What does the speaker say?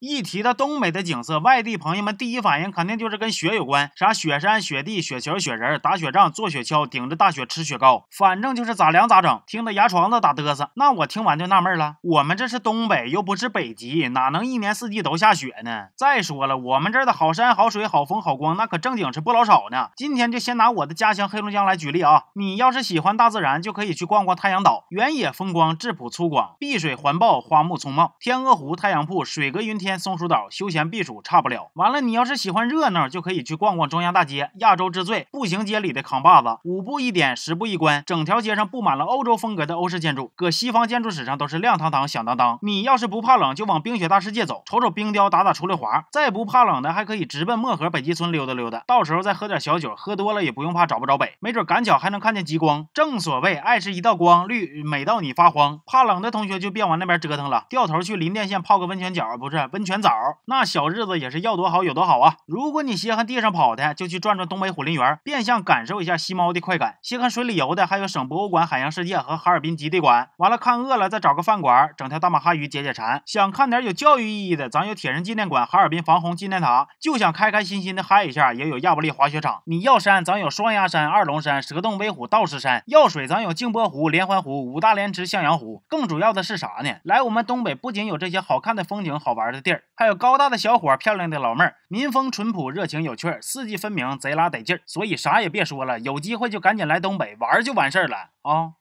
一提到东北的景色，外地朋友们第一反应肯定就是跟雪有关，啥雪山、雪地、雪球、雪人打雪仗、坐雪橇、顶着大雪吃雪糕，反正就是咋凉咋整，听得牙床子打嘚瑟。那我听完就纳闷了，我们这是东北又不是北极，哪能一年四季都下雪呢？再说了，我们这儿的好山好水好风好光，那可正经是不老少呢。今天就先拿我的家乡黑龙江来举例啊，你要是喜欢大自然，就可以去逛逛太阳岛，原野风光质朴粗犷，碧水环抱，花木葱茂，天鹅湖、太阳瀑、水阁云天。天松鼠岛休闲避暑差不了。完了，你要是喜欢热闹，就可以去逛逛中央大街，亚洲之最步行街里的扛把子。五步一点，十步一关，整条街上布满了欧洲风格的欧式建筑，搁西方建筑史上都是亮堂堂、响当当。你要是不怕冷，就往冰雪大世界走，瞅瞅冰雕，打打出溜滑。再不怕冷的，还可以直奔漠河北极村溜达溜达，到时候再喝点小酒，喝多了也不用怕找不着北，没准赶巧还能看见极光。正所谓爱是一道光绿美到你发慌。怕冷的同学就别往那边折腾了，掉头去林甸县泡个温泉脚，不是。温泉澡，那小日子也是要多好有多好啊！如果你稀罕地上跑的，就去转转东北虎林园，变相感受一下吸猫的快感；稀罕水里游的，还有省博物馆、海洋世界和哈尔滨极地馆。完了看饿了，再找个饭馆，整条大马哈鱼解解馋。想看点有教育意义的，咱有铁人纪念馆、哈尔滨防洪纪念塔；就想开开心心的嗨一下，也有亚布力滑雪场。你要山，咱有双鸭山、二龙山、蛇洞威虎、道士山；要水，咱有镜泊湖、连环湖、五大连池、向阳湖。更主要的是啥呢？来我们东北，不仅有这些好看的风景、好玩的。还有高大的小伙，漂亮的老妹儿，民风淳朴，热情有趣，四季分明，贼拉得劲儿。所以啥也别说了，有机会就赶紧来东北玩儿就完事儿了啊！